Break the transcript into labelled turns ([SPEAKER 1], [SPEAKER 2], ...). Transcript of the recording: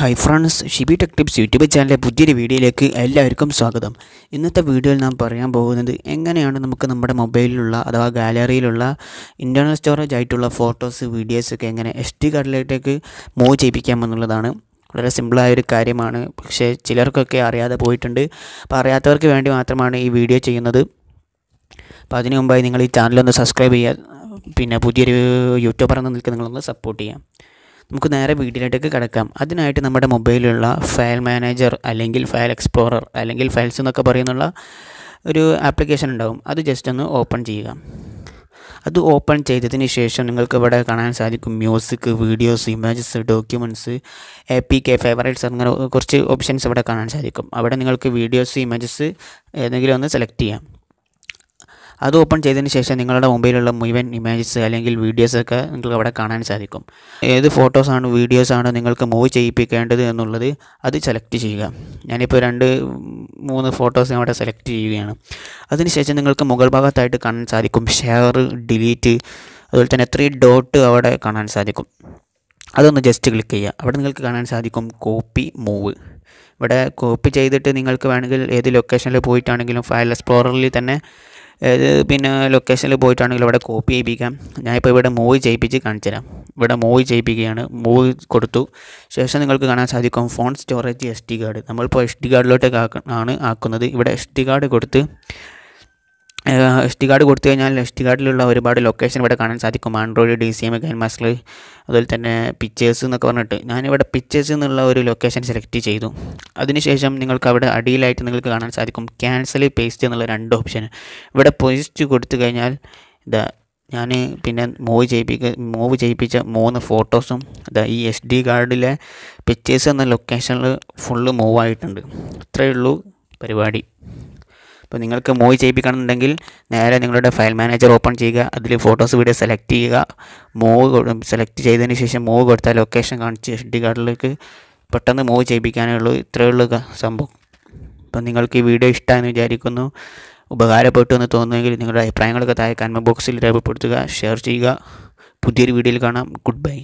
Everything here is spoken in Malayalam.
[SPEAKER 1] hi friends Shibi tech tips YouTube ചാനലിലെ പുതിയൊരു വീഡിയോയിലേക്ക് എല്ലാവർക്കും സ്വാഗതം ഇന്നത്തെ വീഡിയോയിൽ നാം പറയാൻ പോകുന്നത് എങ്ങനെയാണ് നമുക്ക് നമ്മുടെ മൊബൈലിലുള്ള അഥവാ ഗാലറിയിലുള്ള ഇൻറ്റേർണൽ സ്റ്റോറേജ് ആയിട്ടുള്ള ഫോട്ടോസ് വീഡിയോസൊക്കെ എങ്ങനെ എസ് ടി കാർഡിലേക്ക് മൂവ് ചെയ്യിപ്പിക്കാമെന്നുള്ളതാണ് വളരെ സിമ്പിളായ ഒരു കാര്യമാണ് പക്ഷേ ചിലർക്കൊക്കെ അറിയാതെ പോയിട്ടുണ്ട് അപ്പോൾ അറിയാത്തവർക്ക് വേണ്ടി മാത്രമാണ് ഈ വീഡിയോ ചെയ്യുന്നത് അപ്പോൾ അതിനു മുമ്പായി നിങ്ങൾ ഈ ചാനലൊന്ന് സബ്സ്ക്രൈബ് ചെയ്യുക പിന്നെ പുതിയൊരു യൂട്യൂബർ എന്ന നിൽക്കുന്ന നിങ്ങളൊന്ന് സപ്പോർട്ട് ചെയ്യാം നമുക്ക് നേരെ വീഡിയോയിലേക്ക് കിടക്കാം അതിനായിട്ട് നമ്മുടെ മൊബൈലിലുള്ള ഫയൽ മാനേജർ അല്ലെങ്കിൽ ഫയൽ എക്സ്പ്ലോറർ അല്ലെങ്കിൽ ഫയൽസ് എന്നൊക്കെ പറയുന്നുള്ള ഒരു ആപ്ലിക്കേഷൻ ഉണ്ടാകും അത് ജസ്റ്റ് ഒന്ന് ഓപ്പൺ ചെയ്യുക അത് ഓപ്പൺ ചെയ്തതിന് ശേഷം നിങ്ങൾക്ക് ഇവിടെ കാണാൻ സാധിക്കും music videos images documents A P K favourites അങ്ങനെ കുറച്ച് ഓപ്ഷൻസ് ഇവിടെ കാണാൻ സാധിക്കും അവിടെ നിങ്ങൾക്ക് വീഡിയോസ് ഇമേജസ് ഏതെങ്കിലും ഒന്ന് സെലക്ട് ചെയ്യാം അത് ഓപ്പൺ ചെയ്തതിന് ശേഷം നിങ്ങളുടെ മൊബൈലുള്ള മുഴുവൻ ഇമേജസ് അല്ലെങ്കിൽ വീഡിയോസ് ഒക്കെ നിങ്ങൾക്ക് അവിടെ കാണാൻ സാധിക്കും ഏത് ഫോട്ടോസാണ് വീഡിയോസാണ് നിങ്ങൾക്ക് മൂവ് ചെയ്യിപ്പിക്കേണ്ടത് എന്നുള്ളത് അത് സെലക്ട് ചെയ്യുക ഞാനിപ്പോൾ രണ്ട് മൂന്ന് ഫോട്ടോസ് അവിടെ സെലക്ട് ചെയ്യുകയാണ് അതിനുശേഷം നിങ്ങൾക്ക് മുകൾ ഭാഗത്തായിട്ട് കാണാൻ സാധിക്കും ഷെയർ ഡിലീറ്റ് അതുപോലെ തന്നെ ത്രീ ഡോട്ട് അവിടെ കാണാൻ സാധിക്കും അതൊന്ന് ജസ്റ്റ് ക്ലിക്ക് ചെയ്യുക അവിടെ നിങ്ങൾക്ക് കാണാൻ സാധിക്കും കോപ്പി മൂവ് ഇവിടെ കോപ്പി ചെയ്തിട്ട് നിങ്ങൾക്ക് വേണമെങ്കിൽ ഏത് ലൊക്കേഷനിൽ പോയിട്ടാണെങ്കിലും ഫയൽ എക്സ്പ്ലോററിൽ തന്നെ പിന്നെ ലൊക്കേഷനിൽ പോയിട്ടാണെങ്കിൽ അവിടെ കോപ്പി ചെയ്യിപ്പിക്കാം ഞാനിപ്പോൾ ഇവിടെ മൂവ് ചെയ്യിപ്പിച്ച് കാണിച്ചു തരാം ഇവിടെ മൂവ് ചെയ്യിപ്പിക്കുകയാണ് മൂവ് കൊടുത്തു ശേഷം നിങ്ങൾക്ക് കാണാൻ സാധിക്കും phone storage S D card നമ്മളിപ്പോൾ എസ് ഡി കാർഡിലോട്ട് ആണ് ആക്കുന്നത് ഇവിടെ എസ് ഡി കാർഡ് കൊടുത്ത് എസ് ടി കാർഡ് കൊടുത്തു കഴിഞ്ഞാൽ എസ് ടി കാർഡിലുള്ള ഒരുപാട് ലൊക്കേഷൻ ഇവിടെ കാണാൻ സാധിക്കും ആൻഡ്രോയിഡ് ഡി സി എം ഗൈൻ മാസ്റ്റർ അതുപോലെ തന്നെ പിക്ചേഴ്സ് എന്നൊക്കെ പറഞ്ഞിട്ട് ഞാനിവിടെ പിക്ചേഴ്സ് എന്നുള്ള ഒരു ലൊക്കേഷൻ സെലക്ട് ചെയ്തു അതിനുശേഷം നിങ്ങൾക്ക് അവിടെ അടിയിലായിട്ട് നിങ്ങൾക്ക് കാണാൻ സാധിക്കും ക്യാൻസൽ പേസ്റ്റ് എന്നുള്ള രണ്ട് ഓപ്ഷൻ ഇവിടെ പേസ്റ്റ് കൊടുത്തു കഴിഞ്ഞാൽ ഇതാ ഞാൻ പിന്നെ മൂവ് ചെയ്യിപ്പിക്ക മൂവ് ചെയ്യിപ്പിച്ച മൂന്ന് ഫോട്ടോസും അതാ ഈ എസ് ഡി കാർഡിലെ പിക്ചേഴ്സ് എന്ന ലൊക്കേഷനിൽ ഫുള്ള് മൂവ് ആയിട്ടുണ്ട് ഇത്രയേ ഉള്ളൂ പരിപാടി അപ്പോൾ നിങ്ങൾക്ക് മൂവ് ചെയ്യിപ്പിക്കണമെന്നുണ്ടെങ്കിൽ നേരെ നിങ്ങളുടെ ഫയൽ മാനേജർ ഓപ്പൺ ചെയ്യുക അതിൽ ഫോട്ടോസ് വീഡിയോ സെലക്ട് ചെയ്യുക മൂവ് സെലക്ട് ചെയ്തതിന് ശേഷം മൂവ് കൊടുത്താൽ ലൊക്കേഷൻ കാണിച്ച് എസ് ഡി കാർഡിലേക്ക് പെട്ടെന്ന് മൂവ് ചെയ്യിപ്പിക്കാനേ ഉള്ളൂ ഇത്രയേ ഉള്ളൂ സംഭവം അപ്പോൾ നിങ്ങൾക്ക് ഈ വീഡിയോ ഇഷ്ടമെന്ന് വിചാരിക്കുന്നു ഉപകാരപ്പെട്ടു എന്ന് തോന്നുമെങ്കിൽ നിങ്ങളുടെ അഭിപ്രായങ്ങളൊക്കെ താഴെ കമൻറ്റ് ബോക്സിൽ രേഖപ്പെടുത്തുക ഷെയർ ചെയ്യുക പുതിയൊരു വീഡിയോയിൽ കാണാം ഗുഡ് ബൈ